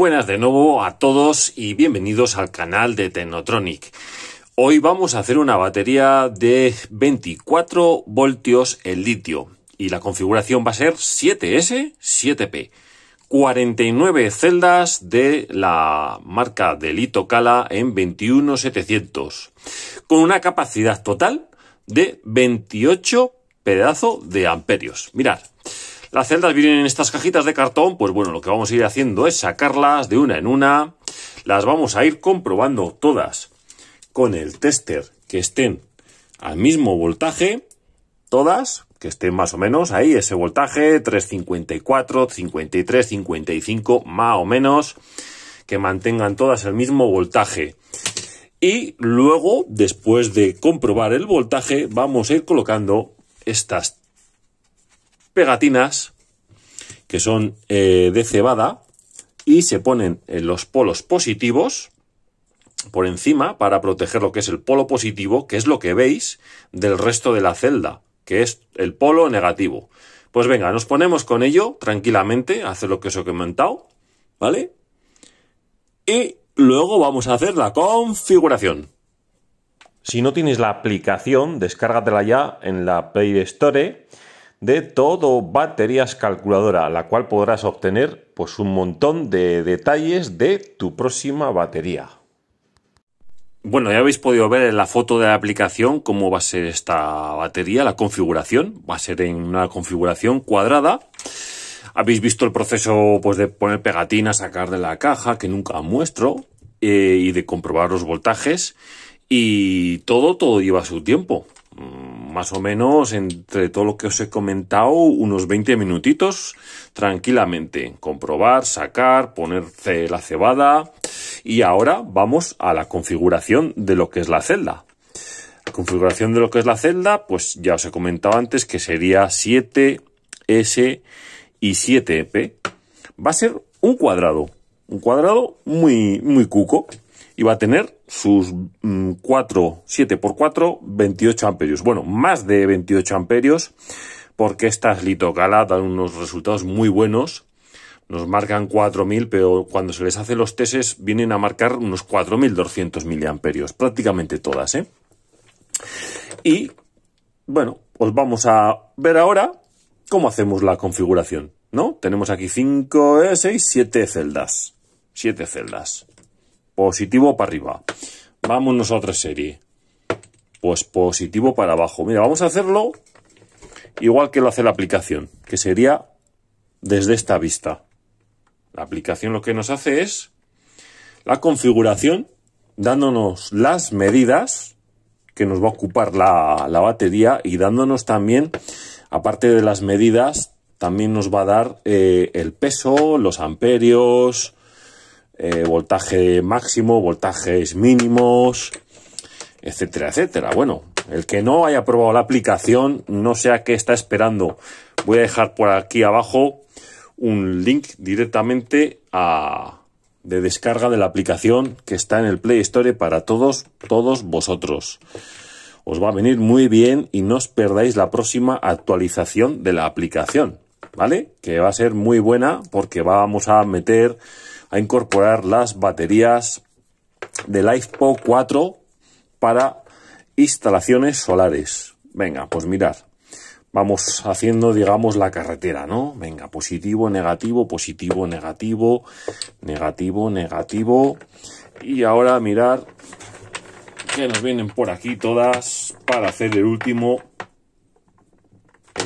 buenas de nuevo a todos y bienvenidos al canal de Tecnotronic. Hoy vamos a hacer una batería de 24 voltios en litio y la configuración va a ser 7S7P. 49 celdas de la marca de Cala en 21700 con una capacidad total de 28 pedazo de amperios. Mirad, las celdas vienen en estas cajitas de cartón, pues bueno, lo que vamos a ir haciendo es sacarlas de una en una. Las vamos a ir comprobando todas con el tester que estén al mismo voltaje, todas, que estén más o menos ahí, ese voltaje 354, 53, 55, más o menos, que mantengan todas el mismo voltaje. Y luego, después de comprobar el voltaje, vamos a ir colocando estas pegatinas que son eh, de cebada y se ponen en los polos positivos por encima para proteger lo que es el polo positivo, que es lo que veis del resto de la celda, que es el polo negativo. Pues venga, nos ponemos con ello tranquilamente, hacer lo que os he comentado, ¿vale? Y luego vamos a hacer la configuración. Si no tienes la aplicación, descárgatela ya en la Play Store de todo baterías calculadora, la cual podrás obtener pues un montón de detalles de tu próxima batería. Bueno, ya habéis podido ver en la foto de la aplicación cómo va a ser esta batería, la configuración. Va a ser en una configuración cuadrada. Habéis visto el proceso pues, de poner pegatina sacar de la caja, que nunca muestro, eh, y de comprobar los voltajes. Y todo, todo lleva su tiempo mm, más o menos entre todo lo que os he comentado, unos 20 minutitos tranquilamente. Comprobar, sacar, poner la cebada. Y ahora vamos a la configuración de lo que es la celda. La configuración de lo que es la celda, pues ya os he comentado antes que sería 7S y 7P. Va a ser un cuadrado. Un cuadrado muy, muy cuco. Y va a tener sus 4, mm, 7 por 4, 28 amperios. Bueno, más de 28 amperios, porque estas litogala dan unos resultados muy buenos. Nos marcan 4.000, pero cuando se les hace los testes vienen a marcar unos 4.200 miliamperios, prácticamente todas, ¿eh? Y, bueno, os vamos a ver ahora cómo hacemos la configuración, ¿no? Tenemos aquí 5, 6, 7 celdas. 7 celdas. Positivo para arriba. Vámonos a otra serie. Pues positivo para abajo. Mira, vamos a hacerlo igual que lo hace la aplicación, que sería desde esta vista. La aplicación lo que nos hace es la configuración, dándonos las medidas que nos va a ocupar la, batería y dándonos también, aparte de las medidas, también nos va a dar eh, el peso, los amperios, eh, voltaje máximo, voltajes mínimos, etcétera, etcétera. Bueno, el que no haya probado la aplicación, no sé a qué está esperando. Voy a dejar por aquí abajo un link directamente a de descarga de la aplicación que está en el Play Store para todos, todos vosotros. Os va a venir muy bien y no os perdáis la próxima actualización de la aplicación, ¿vale? Que va a ser muy buena porque vamos a meter a incorporar las baterías del LifePo 4 para instalaciones solares. Venga, pues mirad, vamos haciendo, digamos, la carretera, ¿no? Venga, positivo, negativo, positivo, negativo, negativo, negativo. Y ahora mirar que nos vienen por aquí todas para hacer el último,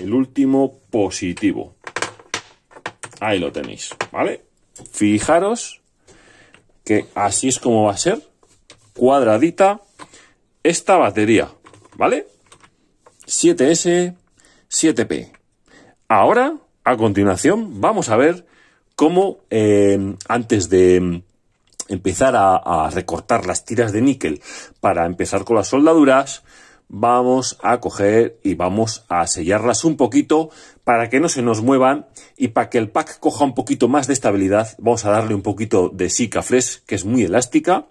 el último positivo. Ahí lo tenéis, ¿vale? Fijaros que así es como va a ser cuadradita esta batería, ¿vale? 7S, 7P. Ahora, a continuación, vamos a ver cómo, eh, antes de empezar a recortar las tiras de níquel para empezar con las soldaduras, vamos a coger y vamos a sellarlas un poquito para que no se nos muevan y para que el pack coja un poquito más de estabilidad. Vamos a darle un poquito de Sika Fresh, que es muy elástica,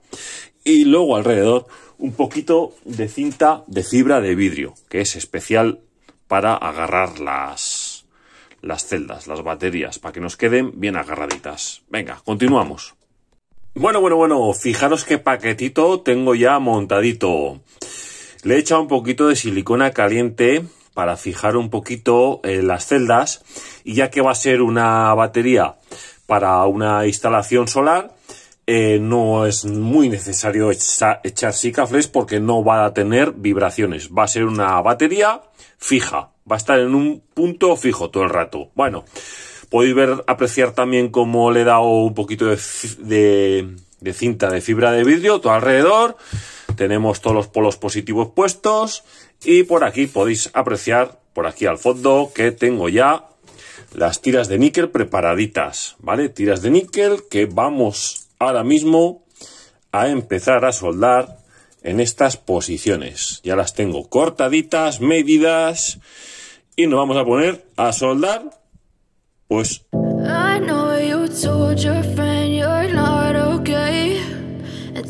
y luego alrededor un poquito de cinta de fibra de vidrio, que es especial para agarrar las, las celdas, las baterías, para que nos queden bien agarraditas. Venga, continuamos. Bueno, bueno, bueno, fijaros qué paquetito tengo ya montadito. Le he echado un poquito de silicona caliente para fijar un poquito eh, las celdas y ya que va a ser una batería para una instalación solar eh, no es muy necesario echar Sikaflex porque no va a tener vibraciones va a ser una batería fija va a estar en un punto fijo todo el rato bueno podéis ver apreciar también cómo le he dado un poquito de cinta de fibra de vidrio todo alrededor tenemos todos los polos positivos puestos y por aquí podéis apreciar, por aquí al fondo, que tengo ya las tiras de níquel preparaditas, ¿vale? Tiras de níquel que vamos ahora mismo a empezar a soldar en estas posiciones. Ya las tengo cortaditas, medidas y nos vamos a poner a soldar pues...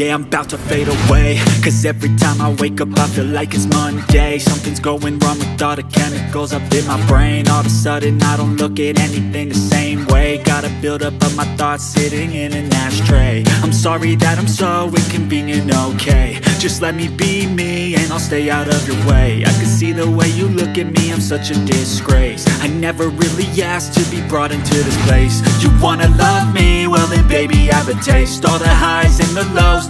yeah, I'm about to fade away Cause every time I wake up I feel like it's Monday Something's going wrong with all the chemicals up in my brain All of a sudden I don't look at anything the same way Gotta build up of my thoughts sitting in an ashtray I'm sorry that I'm so inconvenient, okay Just let me be me and I'll stay out of your way I can see the way you look at me, I'm such a disgrace I never really asked to be brought into this place You wanna love me? Well then baby I have a taste All the highs and the lows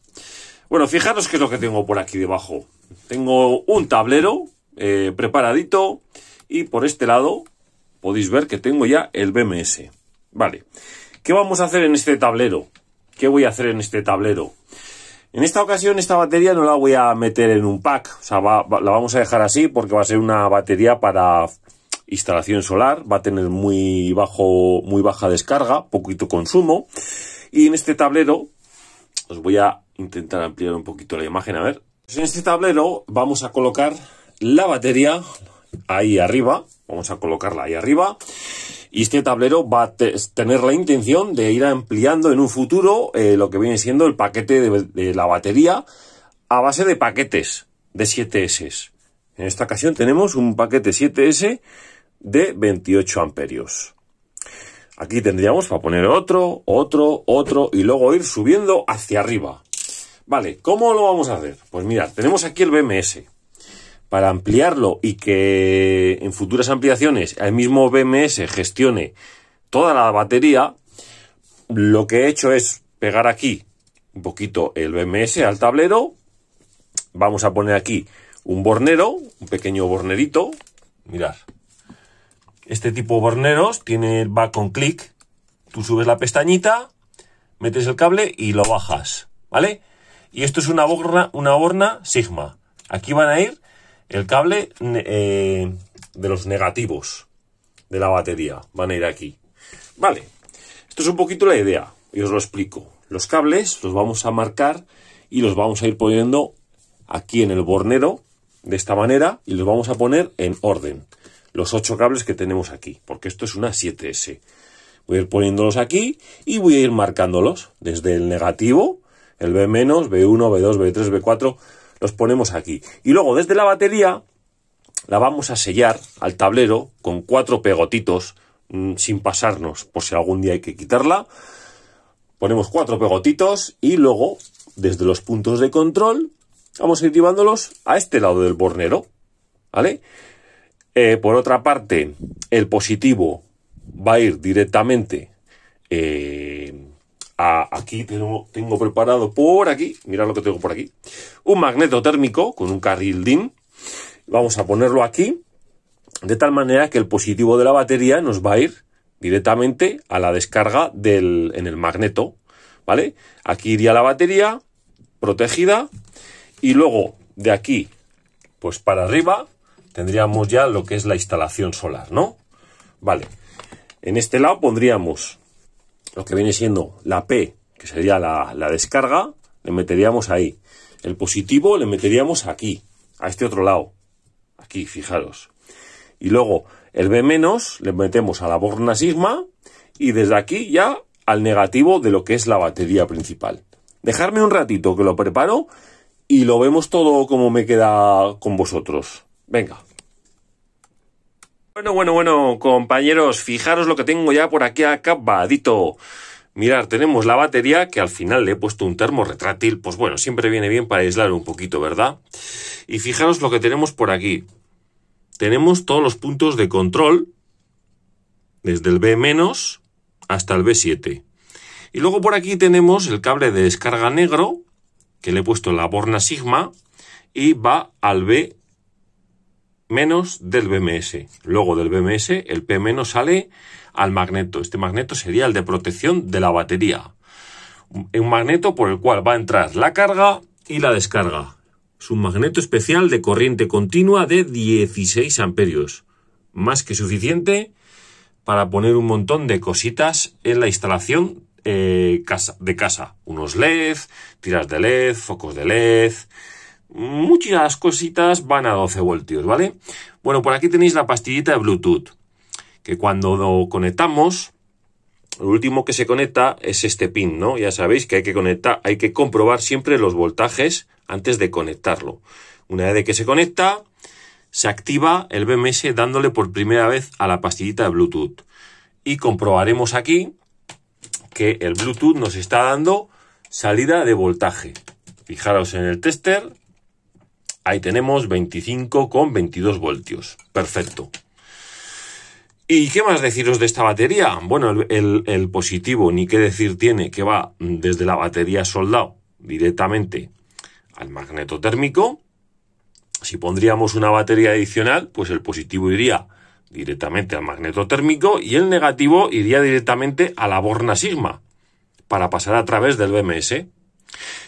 Bueno, fijaros qué es lo que tengo por aquí debajo. Tengo un tablero eh, preparadito y por este lado podéis ver que tengo ya el BMS. Vale, ¿qué vamos a hacer en este tablero? ¿Qué voy a hacer en este tablero? En esta ocasión esta batería no la voy a meter en un pack, o sea, la vamos a dejar así porque va a ser una batería para instalación solar, va a tener muy bajo, muy baja descarga, poquito consumo. Y en este tablero os voy a intentar ampliar un poquito la imagen. A ver. Pues en este tablero vamos a colocar la batería ahí arriba. Vamos a colocarla ahí arriba. Y este tablero va a tener la intención de ir ampliando en un futuro eh, lo que viene siendo el paquete de, de, la batería a base de paquetes de 7S. En esta ocasión tenemos un paquete 7S de 28 amperios. Aquí tendríamos para poner otro, otro, otro y luego ir subiendo hacia arriba. Vale, ¿cómo lo vamos a hacer? Pues mirad, tenemos aquí el BMS. Para ampliarlo y que en futuras ampliaciones el mismo BMS gestione toda la batería, lo que he hecho es pegar aquí un poquito el BMS al tablero. Vamos a poner aquí un bornero, un pequeño bornerito. Mirad, este tipo de borneros tiene va con clic. Tú subes la pestañita, metes el cable y lo bajas, ¿vale? Y esto es una borna, una horna sigma. Aquí van a ir el cable eh, de los negativos de la batería. Van a ir aquí. Vale. Esto es un poquito la idea. Y os lo explico. Los cables los vamos a marcar y los vamos a ir poniendo aquí en el bornero de esta manera y los vamos a poner en orden. Los ocho cables que tenemos aquí, porque esto es una 7S. Voy a ir poniéndolos aquí y voy a ir marcándolos desde el negativo el B-, B1, B2, B3, B4, los ponemos aquí. Y luego desde la batería la vamos a sellar al tablero con cuatro pegotitos mm, sin pasarnos, por si algún día hay que quitarla. Ponemos cuatro pegotitos y luego desde los puntos de control vamos a ir a este lado del bornero. ¿Vale? Eh, por otra parte, el positivo va a ir directamente eh, aquí tengo, tengo preparado por aquí, mirad lo que tengo por aquí, un magneto térmico con un carril DIN. Vamos a ponerlo aquí, de tal manera que el positivo de la batería nos va a ir directamente a la descarga del, en el magneto, ¿vale? Aquí iría la batería protegida y luego de aquí, pues para arriba, tendríamos ya lo que es la instalación solar, ¿no? Vale. En este lado pondríamos lo que viene siendo la P, que sería la, descarga, le meteríamos ahí. El positivo le meteríamos aquí, a este otro lado. Aquí, fijaros. Y luego el B menos le metemos a la borna sigma y desde aquí ya al negativo de lo que es la batería principal. Dejarme un ratito que lo preparo y lo vemos todo como me queda con vosotros. Venga. Bueno, bueno, bueno, compañeros, fijaros lo que tengo ya por aquí acabadito. Mirar, tenemos la batería que al final le he puesto un termo retrátil, pues bueno, siempre viene bien para aislar un poquito, ¿verdad? Y fijaros lo que tenemos por aquí. Tenemos todos los puntos de control, desde el B- hasta el B7. Y luego por aquí tenemos el cable de descarga negro, que le he puesto la borna Sigma, y va al B menos del BMS. Luego del BMS, el P- sale al magneto. Este magneto sería el de protección de la batería. Un magneto por el cual va a entrar la carga y la descarga. Es un magneto especial de corriente continua de 16 amperios. Más que suficiente para poner un montón de cositas en la instalación eh, casa, de casa. Unos LED, tiras de LED, focos de LED, muchas cositas van a 12 voltios, ¿vale? Bueno, por aquí tenéis la pastillita de Bluetooth, que cuando lo conectamos, lo último que se conecta es este pin, ¿no? Ya sabéis que hay que conectar, hay que comprobar siempre los voltajes antes de conectarlo. Una vez que se conecta, se activa el BMS dándole por primera vez a la pastillita de Bluetooth. Y comprobaremos aquí que el Bluetooth nos está dando salida de voltaje. Fijaros en el tester, Ahí tenemos 25 con 22 voltios. Perfecto. ¿Y qué más deciros de esta batería? Bueno, el, el positivo, ni qué decir tiene, que va desde la batería soldado directamente al magneto térmico. Si pondríamos una batería adicional, pues el positivo iría directamente al magneto térmico y el negativo iría directamente a la borna sigma para pasar a través del BMS.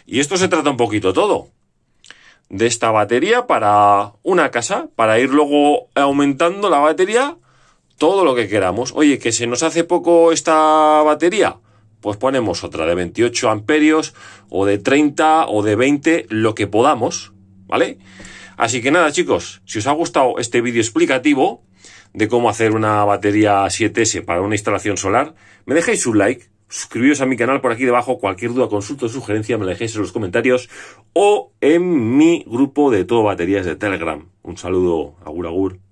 Y esto se trata un poquito todo de esta batería para una casa, para ir luego aumentando la batería todo lo que queramos. Oye, que se nos hace poco esta batería, pues ponemos otra de 28 amperios o de 30 o de 20, lo que podamos, ¿vale? Así que nada chicos, si os ha gustado este vídeo explicativo de cómo hacer una batería 7S para una instalación solar, me dejáis un like, suscribiros a mi canal por aquí debajo, cualquier duda, consulta o sugerencia me la dejéis en los comentarios o en mi grupo de todo baterías de Telegram. Un saludo, agur agur.